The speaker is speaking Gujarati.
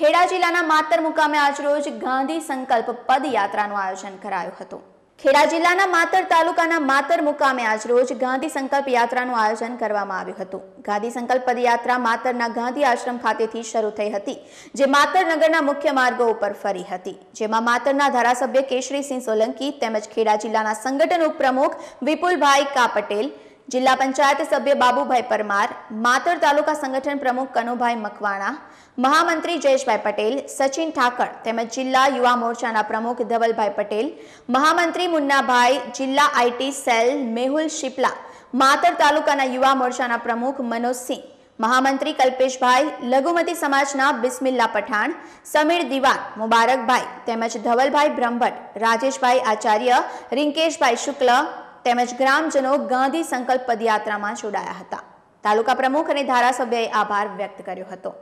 ખેડા જિલ્લાના માતર મુકામે આજરોજ ગાંધી સંકલ્પ પદયાત્રાનું આયોજન કરાયું હતું ખેડા જિલ્લાના માતર તાલુકાના માતર મુકામે આજરોજ ગાંધી સંકલ્પ યાત્રાનું આયોજન કરવામાં આવ્યું હતું ગાંધી સંકલ્પ પદયાત્રા માતરના ગાંધી આશ્રમ ખાતેથી શરૂ થઈ હતી જે માતર નગરના મુખ્ય માર્ગો ઉપર ફરી હતી જેમાં માતરના ધારાસભ્ય કેશરીસિંહ સોલંકી તેમજ ખેડા જિલ્લાના સંગઠન ઉપપ્રમુખ વિપુલભાઈ કા પટેલ જિલ્લા પંચાયત સભ્ય બાબુભાઈ પરમાર માતર તાલુકા સંગઠન પ્રમુખ કનુભાઈ મકવાણા મહામંત્રી જયેશભાઈ પટેલ સચિન ઠાકર તેમજ જિલ્લા યુવા મોરચાના પ્રમુખ ધવલભાઈ પટેલ મહામંત્રી મુન્નાભાઈ જિલ્લા આઈટી સેલ મેહુલ શિપલા માતર તાલુકાના યુવા મોરચાના પ્રમુખ મનોજસિંહ મહામંત્રી કલ્પેશભાઈ લઘુમતી સમાજના બિસ્મિલ્લા પઠાણ સમીર દિવાન મુબારકભાઈ તેમજ ધવલભાઈ બ્રહ્મભટ્ટ રાજેશભાઈ આચાર્ય રિંકેશભાઈ શુક્લ તેમજ ગ્રામજનો ગાંધી સંકલ્પ પદયાત્રામાં જોડાયા હતા તાલુકા પ્રમુખ અને ધારાસભ્યએ આભાર વ્યક્ત કર્યો હતો